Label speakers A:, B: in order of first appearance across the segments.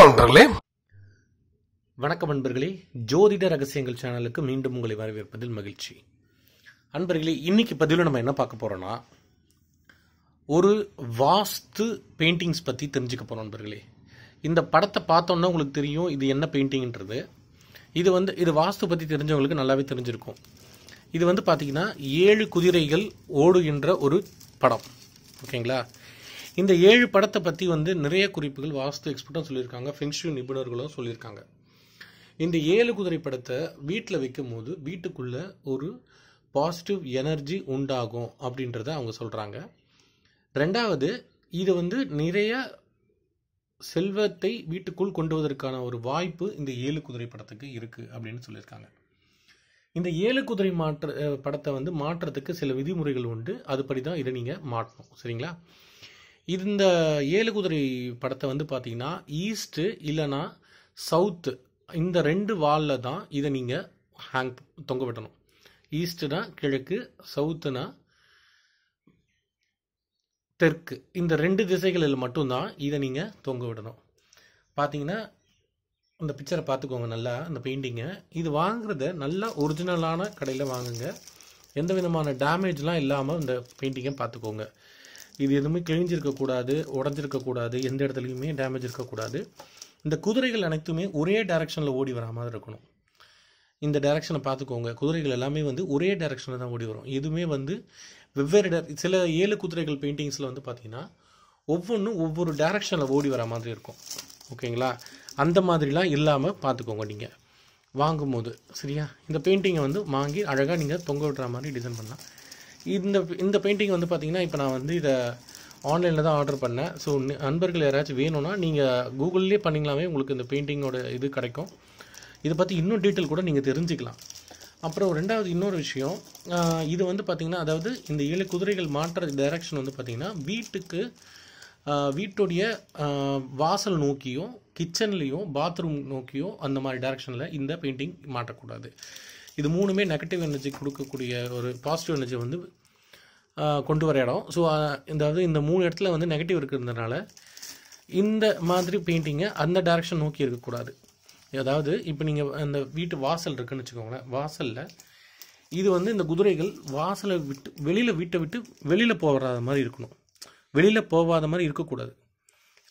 A: வணக்கம் நண்பர்களே வணக்கம் அன்பர்களே ஜோதிட ரகசியங்கள் சேனலுக்கு மீண்டும் உங்களை வரவேற்பதில் மகிழ்ச்சி அன்பர்களே இன்னைக்கு பதிவில் நம்ம என்ன பார்க்க போறோம்னா ஒரு வாஸ்து பெயிண்டிங்ஸ் பத்தி தெரிஞ்சுக்க போறோம் நண்பர்களே இந்த படத்தை பார்த்தோம்னா உங்களுக்கு தெரியும் இது என்ன பெயிண்டிங்ன்றது இது வந்து இது வாஸ்து பத்தி தெரிஞ்சவங்களுக்கு நல்லாவே தெரிஞ்சிருக்கும் இது வந்து பார்த்தீங்கன்னா ஏழு குதிரைகள் ஓடுகின்ற ஒரு படம் ஓகேங்களா இந்த ஏழு படத்தை பற்றி வந்து நிறைய குறிப்புகள் வாஸ்து எக்ஸ்பர்ட்டும் சொல்லியிருக்காங்க ஃபெங்ஷு நிபுணர்களும் சொல்லியிருக்காங்க இந்த ஏழு குதிரை படத்தை வீட்டில் வைக்கும் போது வீட்டுக்குள்ளே ஒரு பாசிட்டிவ் எனர்ஜி உண்டாகும் அப்படின்றத அவங்க சொல்கிறாங்க ரெண்டாவது இது வந்து நிறைய செல்வத்தை வீட்டுக்குள் கொண்டுவதற்கான ஒரு வாய்ப்பு இந்த ஏழு குதிரை படத்துக்கு இருக்குது அப்படின்னு சொல்லியிருக்காங்க இந்த ஏழு குதிரை மாற்ற படத்தை வந்து மாற்றுறதுக்கு சில விதிமுறைகள் உண்டு அதுபடி தான் இதை நீங்கள் மாற்றணும் சரிங்களா இந்த ஏழு குதிரை படத்தை வந்து பார்த்தீங்கன்னா ஈஸ்ட்டு இல்லைனா சவுத்து இந்த ரெண்டு வாலில் தான் இதை நீங்கள் ஹேங் தொங்க விட்டணும் ஈஸ்ட்டுனா கிழக்கு சவுத்துனா தெற்கு இந்த ரெண்டு திசைகளில் மட்டும்தான் இதை நீங்கள் தொங்க விடணும் பார்த்தீங்கன்னா இந்த பிக்சரை பார்த்துக்கோங்க நல்லா இந்த பெயிண்டிங்கை இது வாங்குறத நல்லா ஒரிஜினலான கடையில் வாங்குங்க எந்த விதமான டேமேஜ்லாம் இல்லாமல் இந்த பெயிண்டிங்கை பார்த்துக்கோங்க இது எதுவுமே கிழிஞ்சிருக்கக்கூடாது உடஞ்சிருக்கக்கூடாது எந்த இடத்துலையுமே டேமேஜ் இருக்கக்கூடாது இந்த குதிரைகள் அனைத்துமே ஒரே டேரக்ஷனில் ஓடி வரா மாதிரி இருக்கணும் இந்த டைரக்ஷனை பார்த்துக்கோங்க குதிரைகள் எல்லாமே வந்து ஒரே டேரக்ஷனில் தான் ஓடி வரும் எதுவுமே வந்து வெவ்வேறு டேர சில ஏழு குதிரைகள் பெயிண்டிங்ஸில் வந்து பார்த்திங்கன்னா ஒவ்வொன்றும் ஒவ்வொரு டேரக்ஷனில் ஓடி வர மாதிரி இருக்கும் ஓகேங்களா அந்த மாதிரிலாம் இல்லாமல் பார்த்துக்கோங்க நீங்கள் வாங்கும்போது சரியா இந்த பெயிண்டிங்கை வந்து வாங்கி அழகாக நீங்கள் தொங்க விடுற மாதிரி டிசைன் பண்ணலாம் இந்த இந்த பெயிண்டிங் வந்து பார்த்திங்கன்னா இப்போ நான் வந்து இதை ஆன்லைனில் தான் ஆர்டர் பண்ணேன் ஸோ நண்பர்கள் யாராச்சும் வேணும்னா நீங்கள் கூகுள்லேயே பண்ணிங்களாமே உங்களுக்கு இந்த பெயிண்டிங்கோட இது கிடைக்கும் இதை பற்றி இன்னும் டீட்டெயில் கூட நீங்கள் தெரிஞ்சுக்கலாம் அப்புறம் ரெண்டாவது இன்னொரு விஷயம் இது வந்து பார்த்திங்கன்னா அதாவது இந்த ஏழு குதிரைகள் மாற்ற டைரக்ஷன் வந்து பார்த்திங்கன்னா வீட்டுக்கு வீட்டுடைய வாசல் நோக்கியும் கிச்சன்லேயும் பாத்ரூம் நோக்கியும் அந்த மாதிரி டைரக்ஷனில் இந்த பெயிண்டிங் மாட்டக்கூடாது இது மூணுமே நெகட்டிவ் எனர்ஜி கொடுக்கக்கூடிய ஒரு பாசிட்டிவ் எனர்ஜி வந்து கொண்டு வர இடம் ஸோ அதாவது இந்த மூணு இடத்துல வந்து நெகட்டிவ் இருக்கிறதுனால இந்த மாதிரி பெயிண்டிங்கை அந்த டேரெக்ஷன் நோக்கி இருக்கக்கூடாது அதாவது இப்போ நீங்கள் அந்த வீட்டு வாசல் இருக்குன்னு வச்சுக்கோங்களேன் வாசலில் இது வந்து இந்த குதிரைகள் வாசலை விட்டு வெளியில் வீட்டை விட்டு வெளியில் போகாத மாதிரி இருக்கணும் வெளியில் போகாத மாதிரி இருக்கக்கூடாது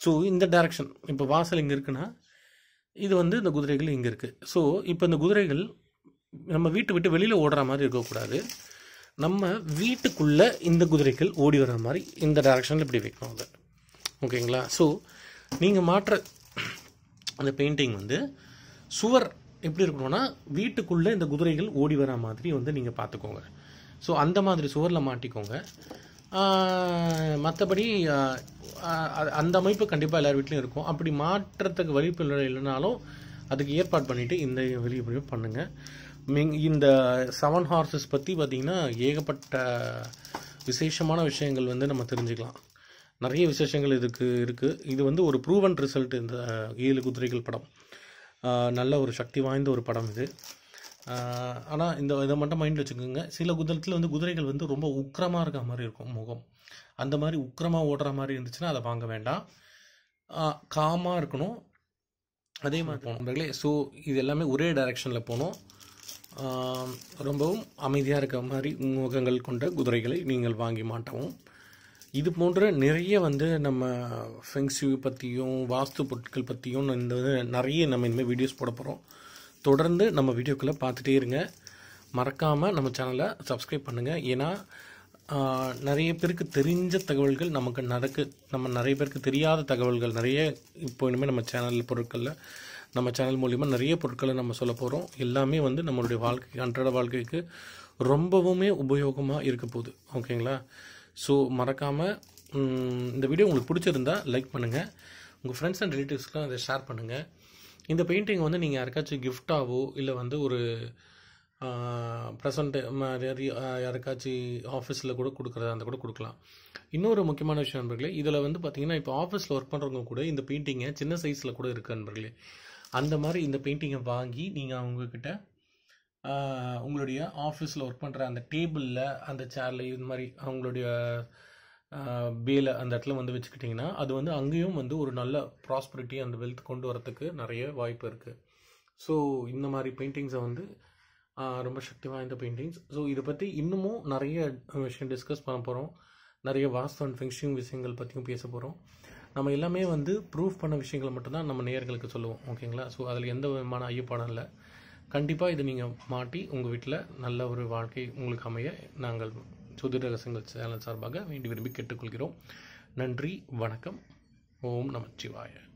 A: ஸோ இந்த டைரக்ஷன் இப்போ வாசல் இங்கே இருக்குன்னா இது வந்து இந்த குதிரைகள் இங்கே இருக்குது ஸோ இப்போ இந்த குதிரைகள் நம்ம வீட்டை விட்டு வெளியில் ஓடுற மாதிரி இருக்கக்கூடாது நம்ம வீட்டுக்குள்ளே இந்த குதிரைகள் ஓடி வர்ற மாதிரி இந்த டைரெக்ஷனில் இப்படி வைக்கணும் அது ஓகேங்களா ஸோ நீங்கள் மாற்ற அந்த பெயிண்டிங் வந்து சுவர் எப்படி இருக்கணும்னா வீட்டுக்குள்ளே இந்த குதிரைகள் ஓடி வர மாதிரி வந்து நீங்கள் பார்த்துக்கோங்க ஸோ அந்த மாதிரி சுவரில் மாட்டிக்கோங்க மற்றபடி அந்த அமைப்பு கண்டிப்பாக எல்லார் வீட்லேயும் இருக்கும் அப்படி மாற்றத்துக்கு வழிப்பு இல்லைனாலும் அதுக்கு ஏற்பாடு பண்ணிவிட்டு இந்த வெளியே பண்ணுங்கள் இந்த செவன் ஹார்சஸ் பற்றி பார்த்திங்கன்னா ஏகப்பட்ட விசேஷமான விஷயங்கள் வந்து நம்ம தெரிஞ்சுக்கலாம் நிறைய விசேஷங்கள் இதுக்கு இருக்குது இது வந்து ஒரு ப்ரூவன் ரிசல்ட் இந்த ஏழு குதிரைகள் படம் நல்ல ஒரு சக்தி வாய்ந்த ஒரு படம் இது ஆனால் இந்த இதை மட்டும் மைண்டில் வச்சுக்கோங்க சில குதிரத்தில் வந்து குதிரைகள் வந்து ரொம்ப உக்கிரமாக இருக்கிற மாதிரி இருக்கும் முகம் அந்த மாதிரி உக்கிரமாக ஓடுற மாதிரி இருந்துச்சுன்னா அதை வாங்க வேண்டாம் காமாக இருக்கணும் அதே மாதிரி போகணும் ஸோ இது எல்லாமே ஒரே டைரக்ஷனில் போகணும் ரொம்பவும் அமைதியாக இருக்க மாதிரி முகங்கள் கொண்ட குதிரைகளை நீங்கள் வாங்கி மாட்டவும் இது போன்ற நிறைய வந்து நம்ம ஃபெங்ஸ்யூ பற்றியும் வாஸ்து பொருட்கள் பற்றியும் இந்த நிறைய நம்ம இனிமேல் வீடியோஸ் போட போகிறோம் தொடர்ந்து நம்ம வீடியோக்களை பார்த்துட்டே இருங்க மறக்காமல் நம்ம சேனலை சப்ஸ்கிரைப் பண்ணுங்கள் ஏன்னா நிறைய பேருக்கு தெரிஞ்ச தகவல்கள் நமக்கு நடக்கு நம்ம நிறைய பேருக்கு தெரியாத தகவல்கள் நிறைய இப்போ இனிமேல் நம்ம சேனல் பொருட்களில் நம்ம சேனல் மூலிமா நிறைய பொருட்களை நம்ம சொல்ல போகிறோம் எல்லாமே வந்து நம்மளுடைய வாழ்க்கை அன்றாட வாழ்க்கைக்கு ரொம்பவுமே உபயோகமாக இருக்க போகுது ஓகேங்களா ஸோ மறக்காமல் இந்த வீடியோ உங்களுக்கு பிடிச்சிருந்தா லைக் பண்ணுங்கள் உங்கள் ஃப்ரெண்ட்ஸ் அண்ட் ரிலேட்டிவ்ஸ்க்கெலாம் அதை ஷேர் பண்ணுங்கள் இந்த பெயிண்டிங் வந்து நீங்கள் யாருக்காச்சும் கிஃப்டாகவோ இல்லை வந்து ஒரு ப்ரெசண்ட் மாதிரி யாருக்காச்சும் ஆஃபீஸில் கூட கொடுக்குறதா அந்த கூட கொடுக்கலாம் இன்னொரு முக்கியமான விஷயம் நண்பர்களே இதில் வந்து பார்த்திங்கன்னா இப்போ ஆஃபீஸில் ஒர்க் பண்ணுறவங்க கூட இந்த பெயிண்டிங்கை சின்ன சைஸில் கூட இருக்குது நண்பர்களே அந்த மாதிரி இந்த பெயிண்டிங்கை வாங்கி நீங்கள் அவங்கக்கிட்ட உங்களுடைய ஆஃபீஸில் ஒர்க் பண்ணுற அந்த டேபிளில் அந்த சேரில் இது மாதிரி அவங்களுடைய பேலை அந்த இடத்துல வந்து வச்சுக்கிட்டிங்கன்னா அது வந்து அங்கேயும் வந்து ஒரு நல்ல ப்ராஸ்பரிட்டி அந்த வெல்த் கொண்டு வரத்துக்கு நிறைய வாய்ப்பு இருக்குது ஸோ இந்த மாதிரி பெயிண்டிங்ஸை வந்து ரொம்ப சக்தி வாய்ந்த பெயிண்டிங்ஸ் ஸோ இதை பற்றி இன்னமும் நிறைய விஷயம் டிஸ்கஸ் பண்ண போகிறோம் நிறைய வாஸ்து அண்ட் ஃபெங்ஷிங் விஷயங்கள் பற்றியும் பேச போகிறோம் நம்ம எல்லாமே வந்து ப்ரூஃப் பண்ண விஷயங்களை மட்டும்தான் நம்ம நேர்களுக்கு சொல்லுவோம் ஓகேங்களா ஸோ அதில் எந்த விதமான ஐயப்பாடம் இல்லை கண்டிப்பாக இதை நீங்கள் மாட்டி உங்கள் வீட்டில் நல்ல ஒரு வாழ்க்கை உங்களுக்கு அமைய நாங்கள் சுதிர் ரகசியங்கள் சேனல் சார்பாக வேண்டி விரும்பி கேட்டுக்கொள்கிறோம் நன்றி வணக்கம் ஓம் நமச்சிவாய